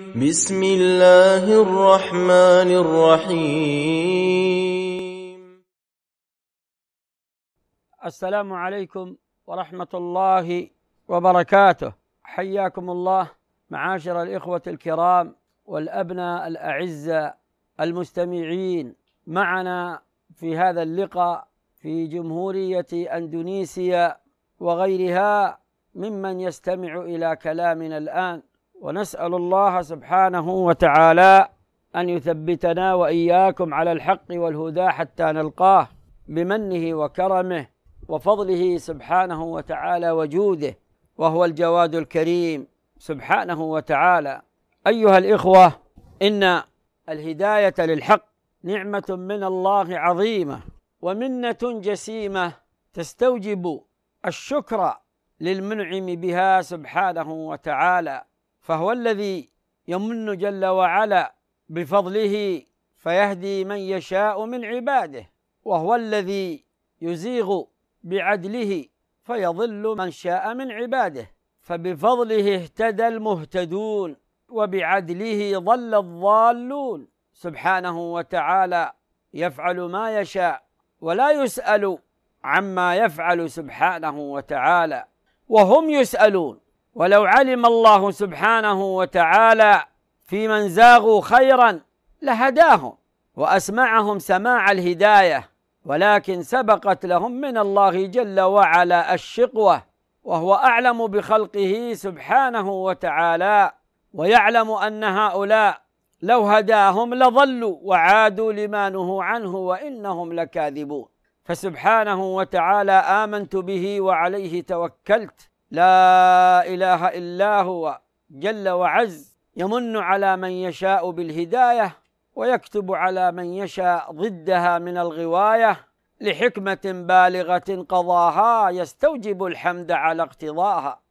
بسم الله الرحمن الرحيم السلام عليكم ورحمة الله وبركاته حياكم الله معاشر الإخوة الكرام والأبناء الأعزة المستمعين معنا في هذا اللقاء في جمهورية أندونيسيا وغيرها ممن يستمع إلى كلامنا الآن ونسأل الله سبحانه وتعالى أن يثبتنا وإياكم على الحق والهدى حتى نلقاه بمنه وكرمه وفضله سبحانه وتعالى وجوده وهو الجواد الكريم سبحانه وتعالى أيها الإخوة إن الهداية للحق نعمة من الله عظيمة ومنة جسيمة تستوجب الشكر للمنعم بها سبحانه وتعالى فهو الذي يمن جل وعلا بفضله فيهدي من يشاء من عباده وهو الذي يزيغ بعدله فيضل من شاء من عباده فبفضله اهتدى المهتدون وبعدله ضل الضالون سبحانه وتعالى يفعل ما يشاء ولا يسأل عما يفعل سبحانه وتعالى وهم يسألون ولو علم الله سبحانه وتعالى في من زاغوا خيرا لهداهم واسمعهم سماع الهدايه ولكن سبقت لهم من الله جل وعلا الشقوه وهو اعلم بخلقه سبحانه وتعالى ويعلم ان هؤلاء لو هداهم لظلوا وعادوا لما نهوا عنه وانهم لكاذبون فسبحانه وتعالى امنت به وعليه توكلت لا إله إلا هو جل وعز يمن على من يشاء بالهداية ويكتب على من يشاء ضدها من الغواية لحكمة بالغة قضاها يستوجب الحمد على اقتضاها